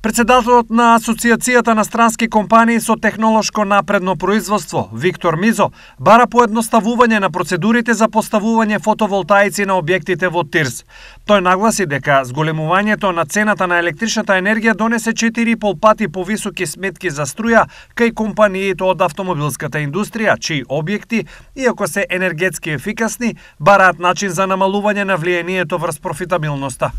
Председателот на Асоциацијата на странски компании со технолошко напредно производство, Виктор Мизо, бара поедноставување на процедурите за поставување фотоволтаици на објектите во Тирс. Тој нагласи дека зголемувањето на цената на електричната енергија донесе 4,5 пати повисоки сметки за струја кај компаниите од автомобилската индустрија, чии објекти, иако се енергетски ефикасни, бараат начин за намалување на влијанието врз профитабилноста.